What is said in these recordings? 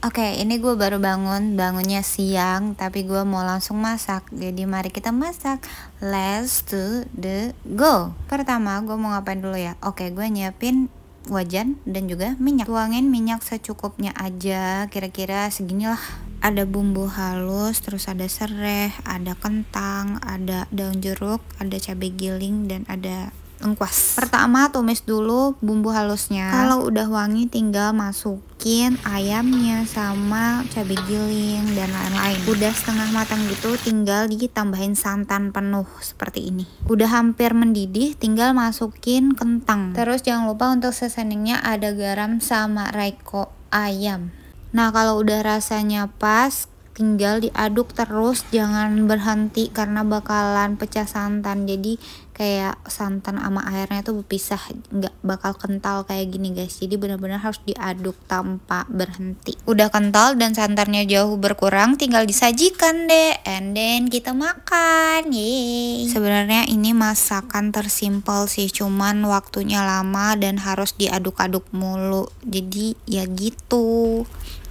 Oke, okay, ini gue baru bangun, bangunnya siang, tapi gue mau langsung masak. Jadi mari kita masak. Let's to the go. Pertama, gue mau ngapain dulu ya? Oke, okay, gue nyiapin wajan dan juga minyak. Tuangin minyak secukupnya aja, kira-kira seginilah. Ada bumbu halus, terus ada serai, ada kentang, ada daun jeruk, ada cabai giling dan ada lengkuas. Pertama tumis dulu bumbu halusnya. Kalau udah wangi tinggal masukin ayamnya sama cabai giling dan lain-lain. Udah setengah matang gitu tinggal ditambahin santan penuh seperti ini. Udah hampir mendidih tinggal masukin kentang. Terus jangan lupa untuk seasoningnya ada garam sama raiko ayam. Nah kalau udah rasanya pas tinggal diaduk terus jangan berhenti karena bakalan pecah santan jadi kayak santan sama airnya tuh berpisah nggak bakal kental kayak gini guys jadi benar-benar harus diaduk tanpa berhenti udah kental dan santannya jauh berkurang tinggal disajikan deh and then kita makan yeay sebenarnya ini masakan tersimpel sih cuman waktunya lama dan harus diaduk-aduk mulu jadi ya gitu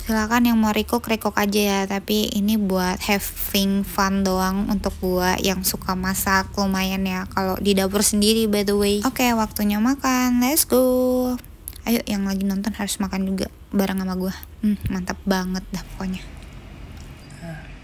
silakan yang mau rekok rekok aja ya tapi ini buat having fun doang untuk gua yang suka masak lumayan ya kalau di dapur sendiri by the way oke okay, waktunya makan let's go ayo yang lagi nonton harus makan juga bareng sama gua hmm, mantap banget dah pokoknya ah.